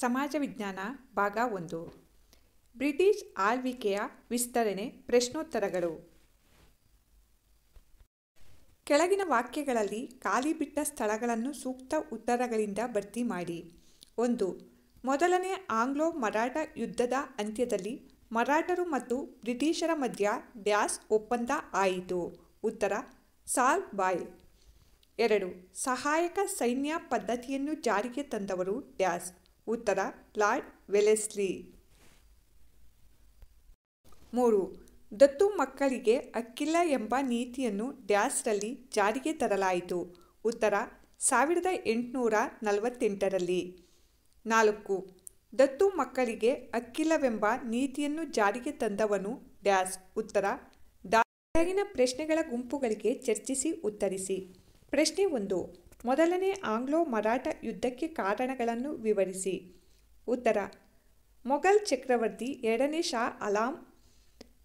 ಸಮಾಜ ವಿಜ್ಞಾನ ಭಾಗ ಒಂದು ಬ್ರಿಟಿಷ್ ಆಳ್ವಿಕೆಯ ವಿಸ್ತರಣೆ ಪ್ರಶ್ನೋತ್ತರಗಳು ಕೆಳಗಿನ ವಾಕ್ಯಗಳಲ್ಲಿ ಖಾಲಿ ಬಿಟ್ಟ ಸ್ಥಳಗಳನ್ನು ಸೂಕ್ತ ಉತ್ತರಗಳಿಂದ ಭರ್ತಿ ಮಾಡಿ ಒಂದು ಮೊದಲನೇ ಆಂಗ್ಲೋ ಮರಾಠ ಯುದ್ಧದ ಅಂತ್ಯದಲ್ಲಿ ಮರಾಠರು ಮತ್ತು ಬ್ರಿಟಿಷರ ಮಧ್ಯ ಡ್ಯಾಸ್ ಒಪ್ಪಂದ ಆಯಿತು ಉತ್ತರ ಸಾಲ್ ಬಾಯ್ ಎರಡು ಸಹಾಯಕ ಸೈನ್ಯ ಪದ್ಧತಿಯನ್ನು ಜಾರಿಗೆ ತಂದವರು ಡ್ಯಾಸ್ ಉತ್ತರ ಲಾರ್ಡ್ ವೆಲೆಸ್ಲಿ ಮೂರು ದತ್ತು ಮಕ್ಕಳಿಗೆ ಅಕ್ಕಿಲ್ಲ ಎಂಬ ನೀತಿಯನ್ನು ಡ್ಯಾಸ್ರಲ್ಲಿ ಜಾರಿಗೆ ತರಲಾಯಿತು ಉತ್ತರ ಸಾವಿರದ ಎಂಟುನೂರ ನಲವತ್ತೆಂಟರಲ್ಲಿ ನಾಲ್ಕು ದತ್ತು ಮಕ್ಕಳಿಗೆ ಅಕ್ಕಿಲ್ಲವೆಂಬ ನೀತಿಯನ್ನು ಜಾರಿಗೆ ತಂದವನು ಡ್ಯಾಸ್ ಉತ್ತರ ಡಾಗಿನ ಪ್ರಶ್ನೆಗಳ ಗುಂಪುಗಳಿಗೆ ಚರ್ಚಿಸಿ ಉತ್ತರಿಸಿ ಪ್ರಶ್ನೆ ಒಂದು ಮೊದಲನೇ ಆಂಗ್ಲೋ ಮರಾಠ ಯುದ್ಧಕ್ಕೆ ಕಾರಣಗಳನ್ನು ವಿವರಿಸಿ ಉತ್ತರ ಮೊಘಲ್ ಚಕ್ರವರ್ತಿ ಎರಡನೇ ಶಾ ಅಲಾಂ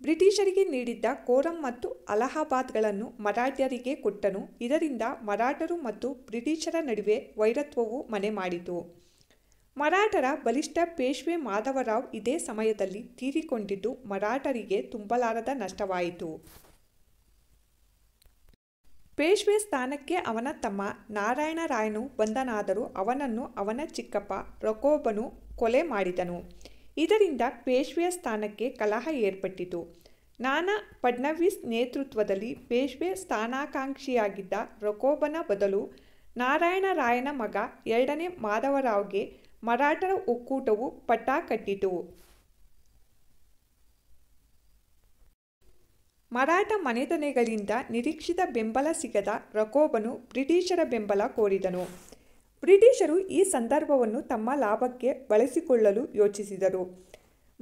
ಬ್ರಿಟಿಷರಿಗೆ ನೀಡಿದ್ದ ಕೋರಂ ಮತ್ತು ಅಲಹಾಬಾದ್ಗಳನ್ನು ಮರಾಠರಿಗೆ ಕೊಟ್ಟನು ಇದರಿಂದ ಮರಾಠರು ಮತ್ತು ಬ್ರಿಟಿಷರ ನಡುವೆ ವೈರತ್ವವು ಮನೆ ಮಾಡಿತು ಮರಾಠರ ಬಲಿಷ್ಠ ಪೇಶ್ವೆ ಮಾಧವರಾವ್ ಇದೇ ಸಮಯದಲ್ಲಿ ತೀರಿಕೊಂಡಿದ್ದು ಮರಾಠರಿಗೆ ತುಂಬಲಾರದ ನಷ್ಟವಾಯಿತು ಪೇಶ್ವೆ ಸ್ಥಾನಕ್ಕೆ ಅವನ ತಮ್ಮ ನಾರಾಯಣರಾಯನು ಬಂದನಾದರೂ ಅವನನ್ನು ಅವನ ಚಿಕ್ಕಪ್ಪ ರಕೋಬನು ಕೊಲೆ ಮಾಡಿದನು ಇದರಿಂದ ಪೇಶ್ವೆಯ ಸ್ಥಾನಕ್ಕೆ ಕಲಹ ಏರ್ಪಟ್ಟಿತು ನಾನಾ ಫಡ್ನವೀಸ್ ನೇತೃತ್ವದಲ್ಲಿ ಪೇಶ್ವೆ ಸ್ಥಾನಾಕಾಂಕ್ಷಿಯಾಗಿದ್ದ ರಕೋಬನ ಬದಲು ನಾರಾಯಣರಾಯನ ಮಗ ಎರಡನೇ ಮಾಧವರಾವ್ಗೆ ಮರಾಠರ ಒಕ್ಕೂಟವು ಪಟ್ಟ ಕಟ್ಟಿತು ಮರಾಠ ಮನೆತನೆಗಳಿಂದ ನಿರೀಕ್ಷಿತ ಬೆಂಬಲ ಸಿಗದ ರಕೋಬನು ಬ್ರಿಟಿಷರ ಬೆಂಬಲ ಕೋರಿದನು ಬ್ರಿಟಿಷರು ಈ ಸಂದರ್ಭವನ್ನು ತಮ್ಮ ಲಾಭಕ್ಕೆ ಬಳಸಿಕೊಳ್ಳಲು ಯೋಚಿಸಿದರು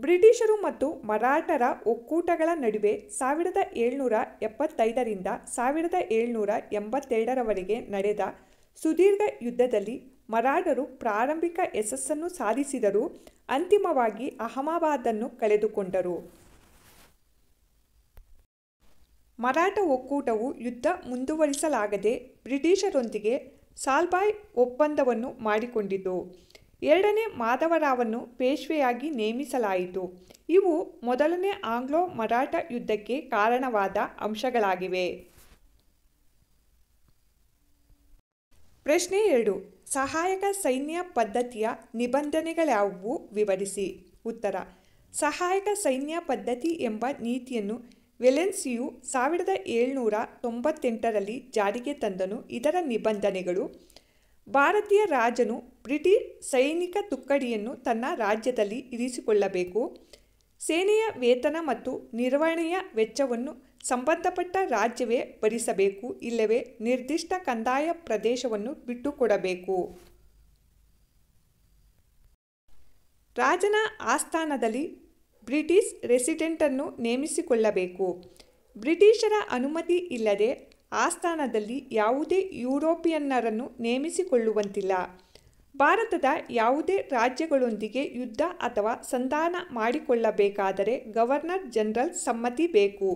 ಬ್ರಿಟಿಷರು ಮತ್ತು ಮರಾಠರ ಒಕ್ಕೂಟಗಳ ನಡುವೆ ಸಾವಿರದ ಏಳ್ನೂರ ಎಪ್ಪತ್ತೈದರಿಂದ ಸಾವಿರದ ಏಳ್ನೂರ ಎಂಬತ್ತೆರಡರವರೆಗೆ ನಡೆದ ಸುದೀರ್ಘ ಯುದ್ಧದಲ್ಲಿ ಮರಾಠರು ಪ್ರಾರಂಭಿಕ ಯಶಸ್ಸನ್ನು ಸಾಧಿಸಿದರೂ ಅಂತಿಮವಾಗಿ ಅಹಮಾಬಾದನ್ನು ಕಳೆದುಕೊಂಡರು ಮರಾಠ ಒಕ್ಕೂಟವು ಯುದ್ಧ ಮುಂದುವರಿಸಲಾಗದೆ ಬ್ರಿಟಿಷರೊಂದಿಗೆ ಸಾಲ್ಬಾಯ್ ಒಪ್ಪಂದವನ್ನು ಮಾಡಿಕೊಂಡಿತು ಎರಡನೇ ಮಾಧವರಾವನ್ನು ಪೇಶ್ವೆಯಾಗಿ ನೇಮಿಸಲಾಯಿತು ಇವು ಮೊದಲನೇ ಆಂಗ್ಲೋ ಮರಾಠ ಯುದ್ಧಕ್ಕೆ ಕಾರಣವಾದ ಅಂಶಗಳಾಗಿವೆ ಪ್ರಶ್ನೆ ಎರಡು ಸಹಾಯಕ ಸೈನ್ಯ ಪದ್ಧತಿಯ ನಿಬಂಧನೆಗಳ್ಯಾವುವು ವಿವರಿಸಿ ಉತ್ತರ ಸಹಾಯಕ ಸೈನ್ಯ ಪದ್ಧತಿ ಎಂಬ ನೀತಿಯನ್ನು ವೆಲೆನ್ಸಿಯು ಸಾವಿರದ ಏಳ್ನೂರ ತೊಂಬತ್ತೆಂಟರಲ್ಲಿ ಜಾರಿಗೆ ತಂದನು ಇದರ ನಿಬಂಧನೆಗಳು ಭಾರತೀಯ ರಾಜನು ಬ್ರಿಟಿಷ್ ಸೈನಿಕ ತುಕ್ಕಡಿಯನ್ನು ತನ್ನ ರಾಜ್ಯದಲ್ಲಿ ಇರಿಸಿಕೊಳ್ಳಬೇಕು ಸೇನೆಯ ವೇತನ ಮತ್ತು ನಿರ್ವಹಣೆಯ ವೆಚ್ಚವನ್ನು ಸಂಬಂಧಪಟ್ಟ ರಾಜ್ಯವೇ ಭರಿಸಬೇಕು ಇಲ್ಲವೇ ನಿರ್ದಿಷ್ಟ ಕಂದಾಯ ಪ್ರದೇಶವನ್ನು ಬಿಟ್ಟುಕೊಡಬೇಕು ರಾಜನ ಆಸ್ಥಾನದಲ್ಲಿ ಬ್ರಿಟಿಷ್ ರೆಸಿಡೆಂಟನ್ನು ನೇಮಿಸಿಕೊಳ್ಳಬೇಕು ಬ್ರಿಟಿಷರ ಅನುಮತಿ ಇಲ್ಲದೆ ಆ ಸ್ಥಾನದಲ್ಲಿ ಯಾವುದೇ ಯುರೋಪಿಯನ್ನರನ್ನು ನೇಮಿಸಿಕೊಳ್ಳುವಂತಿಲ್ಲ ಭಾರತದ ಯಾವುದೇ ರಾಜ್ಯಗಳೊಂದಿಗೆ ಯುದ್ಧ ಅಥವಾ ಸಂಧಾನ ಮಾಡಿಕೊಳ್ಳಬೇಕಾದರೆ ಗವರ್ನರ್ ಜನರಲ್ ಸಮ್ಮತಿ ಬೇಕು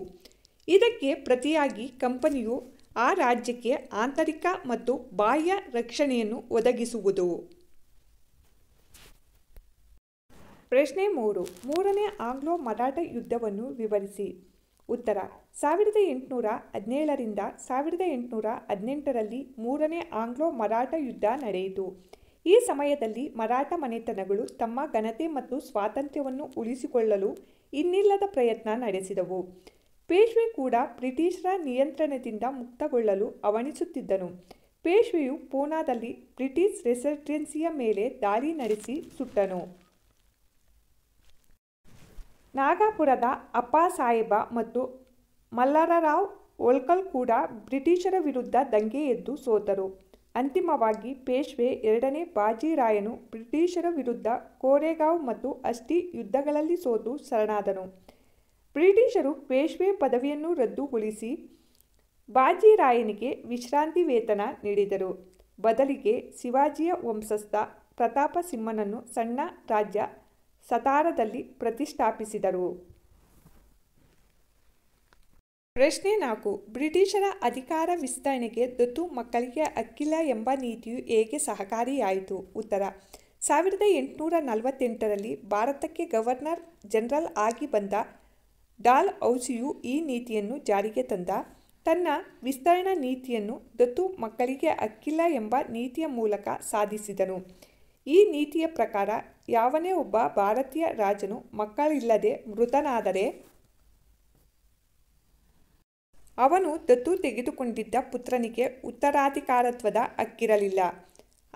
ಇದಕ್ಕೆ ಪ್ರತಿಯಾಗಿ ಕಂಪನಿಯು ಆ ರಾಜ್ಯಕ್ಕೆ ಆಂತರಿಕ ಮತ್ತು ಬಾಹ್ಯ ರಕ್ಷಣೆಯನ್ನು ಒದಗಿಸುವುದು ಪ್ರಶ್ನೆ ಮೂರು ಮೂರನೇ ಆಂಗ್ಲೋ ಮರಾಠ ಯುದ್ಧವನ್ನು ವಿವರಿಸಿ ಉತ್ತರ ಸಾವಿರದ ಎಂಟುನೂರ ಹದಿನೇಳರಿಂದ ಸಾವಿರದ ಎಂಟುನೂರ ಹದಿನೆಂಟರಲ್ಲಿ ಮೂರನೇ ಆಂಗ್ಲೋ ಮರಾಠ ಯುದ್ಧ ನಡೆಯಿತು ಈ ಸಮಯದಲ್ಲಿ ಮರಾಠ ಮನೆತನಗಳು ತಮ್ಮ ಘನತೆ ಮತ್ತು ಸ್ವಾತಂತ್ರ್ಯವನ್ನು ಉಳಿಸಿಕೊಳ್ಳಲು ಇನ್ನಿಲ್ಲದ ಪ್ರಯತ್ನ ನಡೆಸಿದವು ಪೇಶ್ವೆ ಕೂಡ ಬ್ರಿಟಿಷರ ನಿಯಂತ್ರಣದಿಂದ ಮುಕ್ತಗೊಳ್ಳಲು ಅವಣಿಸುತ್ತಿದ್ದನು ಪೇಶ್ವೆಯು ಪೂನಾದಲ್ಲಿ ಬ್ರಿಟಿಷ್ ರೆಸಿಡೆನ್ಸಿಯ ಮೇಲೆ ದಾಳಿ ನಡೆಸಿ ಸುಟ್ಟನು ನಾಗಪುರದ ಅಪ್ಪಾ ಸಾಹೇಬ ಮತ್ತು ಮಲ್ಲರರಾವ್ ವೋಳ್ಕಲ್ ಕೂಡ ಬ್ರಿಟಿಷರ ವಿರುದ್ಧ ದಂಗೆ ಎದ್ದು ಸೋತರು ಅಂತಿಮವಾಗಿ ಪೇಶ್ವೆ ಎರಡನೇ ಬಾಜಿರಾಯನು ಬ್ರಿಟಿಷರ ವಿರುದ್ಧ ಕೋರೆಗಾಂವ್ ಮತ್ತು ಅಷ್ಟಿ ಯುದ್ಧಗಳಲ್ಲಿ ಸೋತು ಶರಣಾದನು ಬ್ರಿಟಿಷರು ಪೇಶ್ವೆ ಪದವಿಯನ್ನು ರದ್ದುಗೊಳಿಸಿ ಬಾಜಿರಾಯನಿಗೆ ವಿಶ್ರಾಂತಿ ವೇತನ ನೀಡಿದರು ಬದಲಿಗೆ ಶಿವಾಜಿಯ ವಂಶಸ್ಥ ಪ್ರತಾಪ ಸಿಂಹನನ್ನು ಸಣ್ಣ ರಾಜ್ಯ ಸತಾರದಲ್ಲಿ ಪ್ರತಿಷ್ಠಾಪಿಸಿದರು ಪ್ರಶ್ನೆ ನಾಲ್ಕು ಬ್ರಿಟಿಷರ ಅಧಿಕಾರ ವಿಸ್ತರಣೆಗೆ ದತ್ತು ಮಕ್ಕಳಿಗೆ ಅಕ್ಕಿಲ್ಲ ಎಂಬ ನೀತಿಯು ಹೇಗೆ ಸಹಕಾರಿಯಾಯಿತು ಉತ್ತರ ಸಾವಿರದ ಎಂಟುನೂರ ನಲವತ್ತೆಂಟರಲ್ಲಿ ಭಾರತಕ್ಕೆ ಗವರ್ನರ್ ಜನರಲ್ ಆಗಿ ಬಂದ ಡಾಲ್ ಔಸಿಯು ಈ ನೀತಿಯನ್ನು ಜಾರಿಗೆ ತಂದ ತನ್ನ ವಿಸ್ತರಣಾ ನೀತಿಯನ್ನು ದತ್ತು ಮಕ್ಕಳಿಗೆ ಅಕ್ಕಿಲ್ಲ ಎಂಬ ನೀತಿಯ ಮೂಲಕ ಸಾಧಿಸಿದನು ಈ ನೀತಿಯ ಪ್ರಕಾರ ಯಾವನೇ ಒಬ್ಬ ಭಾರತೀಯ ರಾಜನು ಮಕ್ಕಳಿಲ್ಲದೆ ಮೃತನಾದರೆ ಅವನು ದತ್ತು ತೆಗೆದುಕೊಂಡಿದ್ದ ಪುತ್ರನಿಗೆ ಉತ್ತರಾಧಿಕಾರತ್ವದ ಹಕ್ಕಿರಲಿಲ್ಲ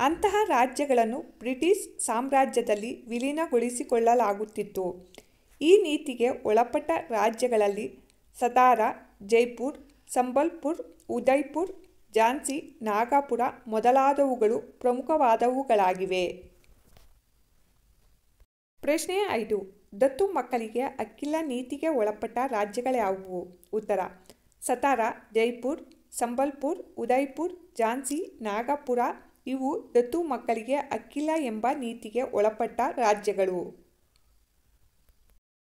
ಅಂತಹ ರಾಜ್ಯಗಳನ್ನು ಬ್ರಿಟಿಷ್ ಸಾಮ್ರಾಜ್ಯದಲ್ಲಿ ವಿಲೀನಗೊಳಿಸಿಕೊಳ್ಳಲಾಗುತ್ತಿತ್ತು ಈ ನೀತಿಗೆ ಒಳಪಟ್ಟ ರಾಜ್ಯಗಳಲ್ಲಿ ಸತಾರಾ ಜೈಪುರ್ ಸಂಬಲ್ಪುರ್ ಉದಯ್ಪುರ್ ಝಾನ್ಸಿ ನಾಗಪುರ ಮೊದಲಾದವುಗಳು ಪ್ರಮುಖವಾದವುಗಳಾಗಿವೆ ಪ್ರಶ್ನೆ ಐದು ದತ್ತು ಮಕ್ಕಳಿಗೆ ಅಕ್ಕಿಲ ನೀತಿಗೆ ಒಳಪಟ್ಟ ರಾಜ್ಯಗಳ್ಯಾವುವು ಉತ್ತರ ಸತಾರ ಜೈಪುರ್ ಸಂಬಲ್ಪುರ್ ಉದಯ್ಪುರ್ ಝಾನ್ಸಿ ನಾಗಪುರ ಇವು ದತ್ತು ಮಕ್ಕಳಿಗೆ ಅಕ್ಕಿಲ ಎಂಬ ನೀತಿಗೆ ಒಳಪಟ್ಟ ರಾಜ್ಯಗಳು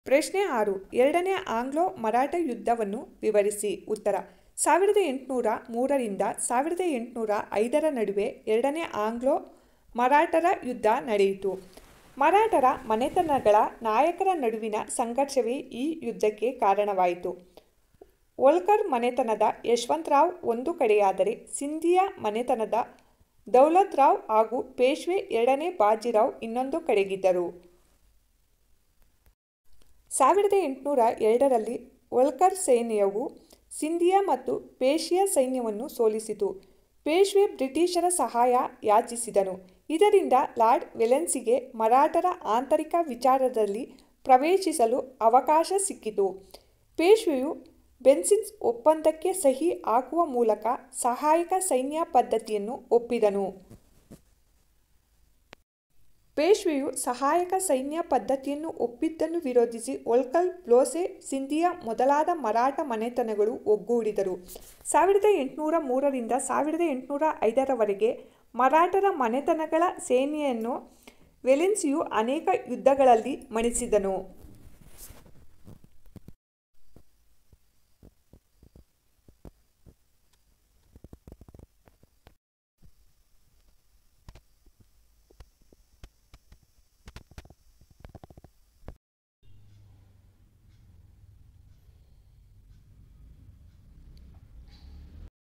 ಪ್ರಶ್ನೆ ಆರು ಎರಡನೇ ಆಂಗ್ಲೋ ಮರಾಠ ಯುದ್ಧವನ್ನು ವಿವರಿಸಿ ಉತ್ತರ ಸಾವಿರದ ಎಂಟುನೂರ ಮೂರರಿಂದ ಸಾವಿರದ ಎಂಟುನೂರ ಐದರ ನಡುವೆ ಎರಡನೇ ಆಂಗ್ಲೋ ಮರಾಠರ ಯುದ್ಧ ನಡೆಯಿತು ಮರಾಠರ ಮನೆತನಗಳ ನಾಯಕರ ನಡುವಿನ ಸಂಘರ್ಷವೇ ಈ ಯುದ್ಧಕ್ಕೆ ಕಾರಣವಾಯಿತು ವೋಲ್ಕರ್ ಮನೆತನದ ಯಶವಂತರಾವ್ ಒಂದು ಕಡೆಯಾದರೆ ಸಿಂಧಿಯಾ ಮನೆತನದ ದೌಲತ್ ರಾವ್ ಹಾಗೂ ಪೇಶ್ವೆ ಎರಡನೇ ಬಾಜಿರಾವ್ ಇನ್ನೊಂದು ಕಡೆಗಿದ್ದರು ಸಾವಿರದ ಎಂಟುನೂರ ಎರಡರಲ್ಲಿ ವೋಲ್ಕರ್ ಸೇನೆಯವು ಸಿಂಧಿಯಾ ಮತ್ತು ಪೇಶಿಯಾ ಸೈನ್ಯವನ್ನು ಸೋಲಿಸಿತು ಪೇಶ್ವೆ ಬ್ರಿಟಿಷರ ಸಹಾಯ ಯಾಚಿಸಿದನು ಇದರಿಂದ ಲಾರ್ಡ್ ವೆಲೆನ್ಸಿಗೆ ಮರಾಠರ ಆಂತರಿಕ ವಿಚಾರದಲ್ಲಿ ಪ್ರವೇಶಿಸಲು ಅವಕಾಶ ಸಿಕ್ಕಿತು ಪೇಶ್ವೆಯು ಬೆನ್ಸಿನ್ಸ್ ಒಪ್ಪಂದಕ್ಕೆ ಸಹಿ ಹಾಕುವ ಮೂಲಕ ಸಹಾಯಕ ಸೈನ್ಯ ಪದ್ಧತಿಯನ್ನು ಒಪ್ಪಿದನು ಪೇಶ್ವೆಯು ಸಹಾಯಕ ಸೈನ್ಯ ಪದ್ಧತಿಯನ್ನು ಒಪ್ಪಿದ್ದನ್ನು ವಿರೋಧಿಸಿ ವೊಲ್ಕಲ್ ಬ್ಲೋಸೆ ಸಿಂಧಿಯಾ ಮೊದಲಾದ ಮರಾಠ ಮನೆತನಗಳು ಒಗ್ಗೂಡಿದರು ಸಾವಿರದ ಎಂಟುನೂರ ಮೂರರಿಂದ ಸಾವಿರದ ಎಂಟುನೂರ ಐದರವರೆಗೆ ಮರಾಠರ ಮನೆತನಗಳ ಸೇನೆಯನ್ನು ವೆಲೆನ್ಸಿಯು ಅನೇಕ ಯುದ್ಧಗಳಲ್ಲಿ ಮಣಿಸಿದನು